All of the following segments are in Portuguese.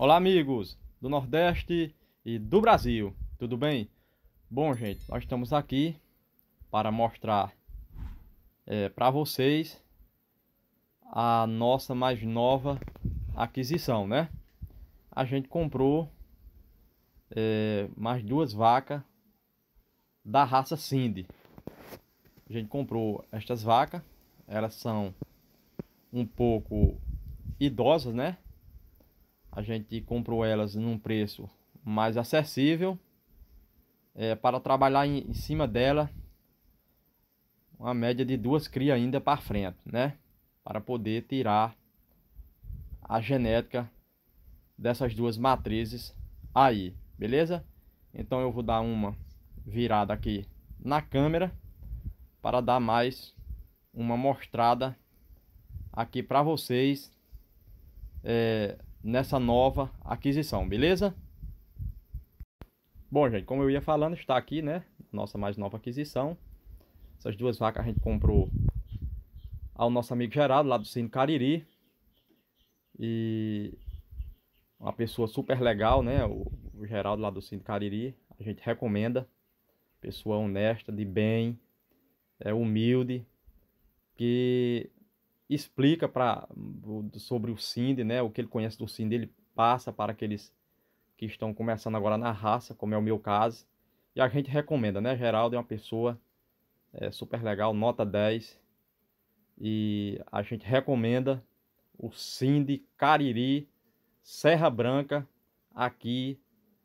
Olá, amigos do Nordeste e do Brasil, tudo bem? Bom, gente, nós estamos aqui para mostrar é, para vocês a nossa mais nova aquisição, né? A gente comprou é, mais duas vacas da raça Cindy. A gente comprou estas vacas, elas são um pouco idosas, né? a gente comprou elas num preço mais acessível é, para trabalhar em, em, cima dela uma média de duas cria ainda para frente, né? Para poder tirar a genética dessas duas matrizes aí, beleza? Então eu vou dar uma virada aqui na câmera para dar mais uma mostrada aqui para vocês é, nessa nova aquisição, beleza? Bom, gente, como eu ia falando, está aqui, né? Nossa mais nova aquisição. Essas duas vacas a gente comprou ao nosso amigo Geraldo, lá do Cine Cariri. E uma pessoa super legal, né? O, Geraldo lá do Cine Cariri. A gente recomenda. Pessoa honesta, de bem, é humilde, que explica para sobre o Cindy, né? O que ele conhece do Cindy, ele passa para aqueles que estão começando agora na raça, como é o meu caso. E a gente recomenda, né? Geraldo é uma pessoa é, super legal, nota 10. E a gente recomenda o Cindy Cariri Serra Branca aqui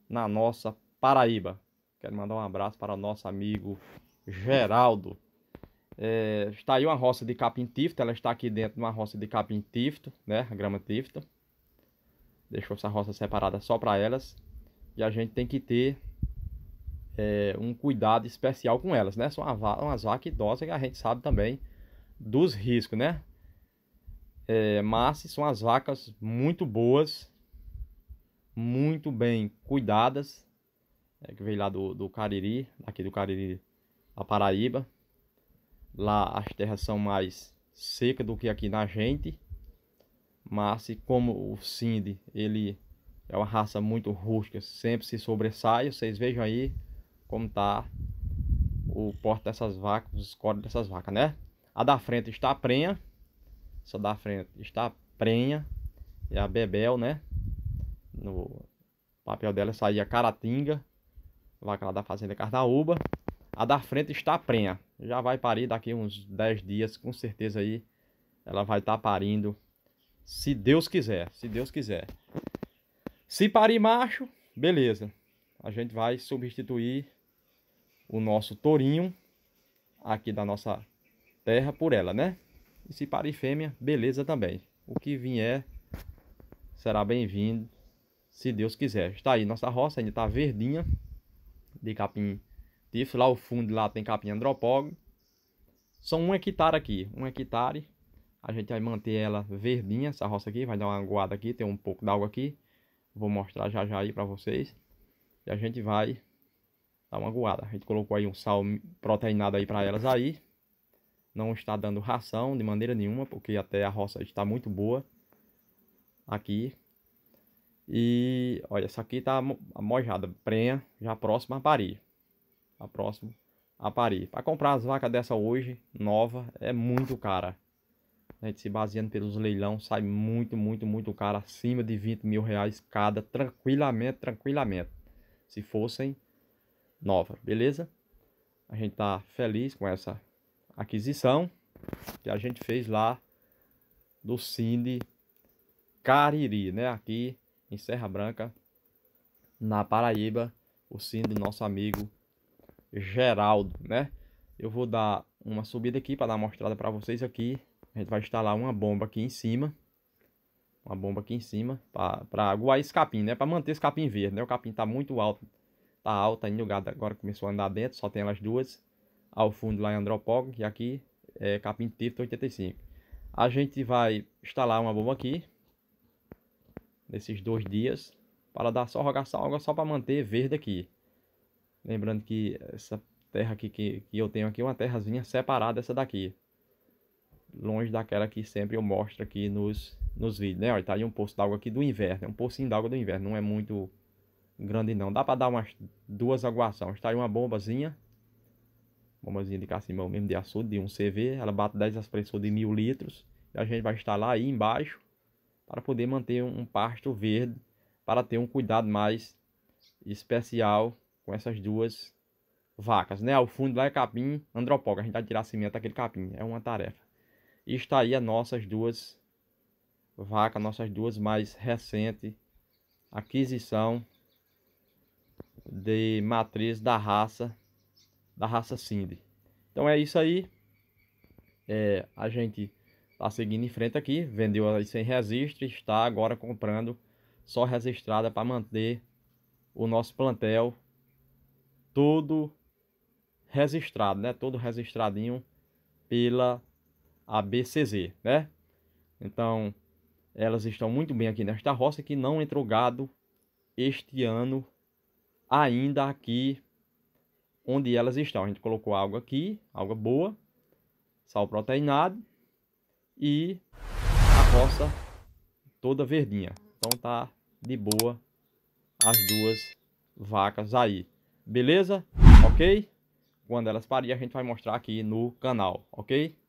na nossa Paraíba. Quero mandar um abraço para o nosso amigo Geraldo. É, está aí uma roça de capim tifto, ela está aqui dentro de uma roça de capim tifto, né? A grama tifto. Deixou essa roça separada só para elas. E a gente tem que ter é, um cuidado especial com elas, né? São umas vacas idosas que a gente sabe também dos riscos, né? É, mas são as vacas muito boas, muito bem cuidadas, é, que veio lá do, do Cariri, aqui do Cariri da Paraíba. Lá as terras são mais secas do que aqui na gente. Mas como o Cindy, ele é uma raça muito rústica, sempre se sobressai. Vocês vejam aí como tá o porte dessas vacas, os cordas dessas vacas, né? A da frente está a prenha. Essa da frente está a prenha. E é a Bebel, né? No papel dela é saía Caratinga. Vaca lá da fazenda Carnaúba. A da frente está prenha. Já vai parir daqui uns 10 dias, com certeza aí ela vai estar tá parindo. Se Deus quiser, se Deus quiser. Se parir macho, beleza. A gente vai substituir o nosso tourinho aqui da nossa terra por ela, né? E se parir fêmea, beleza também. O que vier será bem-vindo, se Deus quiser. Está aí nossa roça, ainda está verdinha de capim disso. Lá o fundo lá tem capinha Dropog. São um hectare aqui, um hectare. A gente vai manter ela verdinha, essa roça aqui, vai dar uma aguada aqui, tem um pouco d'água aqui. Vou mostrar já já aí para vocês. E a gente vai dar uma aguada. A gente colocou aí um sal proteinado aí para elas aí. Não está dando ração de maneira nenhuma, porque até a roça está muito boa aqui. E olha, essa aqui tá mojada, prenha, já próxima a parir a próxima, a Paris. Para comprar as vacas dessa hoje, nova, é muito cara. A gente se baseando pelos leilão, sai muito, muito, muito cara, acima de 20 mil reais cada, tranquilamente, tranquilamente. Se fossem nova, beleza? A gente tá feliz com essa aquisição que a gente fez lá do Cindy Cariri, né? Aqui em Serra Branca, na Paraíba, o Cindy, nosso amigo Geraldo, né? Eu vou dar uma subida aqui para dar uma mostrada para vocês aqui. A gente vai instalar uma bomba aqui em cima. Uma bomba aqui em cima para aguar esse capim, né? Para manter esse capim verde, né? O capim tá muito alto. Tá alto ainda, tá o gado agora começou a andar dentro, só tem elas duas. Ao fundo lá é Andropog e aqui é capim Tifto 85. A gente vai instalar uma bomba aqui. Nesses dois dias. Para dar só água só para manter verde aqui. Lembrando que essa terra aqui que, que eu tenho aqui é uma terrazinha separada dessa daqui. Longe daquela que sempre eu mostro aqui nos, nos vídeos, né? Olha, tá ali um poço d'água aqui do inverno. É um pocinho d'água do inverno, não é muito grande não. Dá para dar umas duas aguações. Tá aí uma bombazinha. Bombazinha de cacimão mesmo, de açude, de um CV. Ela bate 10 aspressor de mil litros. E a gente vai instalar aí embaixo para poder manter um pasto verde. Para ter um cuidado mais especial com essas duas vacas, né? Ao fundo lá é capim andropoca, a gente vai tirar cimento daquele capim, é uma tarefa. E está aí as nossas duas vacas, nossas duas mais recentes aquisição de matriz da raça, da raça Cindy. Então é isso aí, é, a gente tá seguindo em frente aqui, vendeu aí sem registro, está agora comprando só registrada para manter o nosso plantel todo registrado, né? Todo registradinho pela ABCZ, né? Então, elas estão muito bem aqui nesta roça que não entrou gado este ano ainda aqui onde elas estão. A gente colocou algo aqui, algo boa, sal proteinado e a roça toda verdinha. Então tá de boa as duas vacas aí. Beleza? Ok? Quando elas parirem, a gente vai mostrar aqui no canal, ok?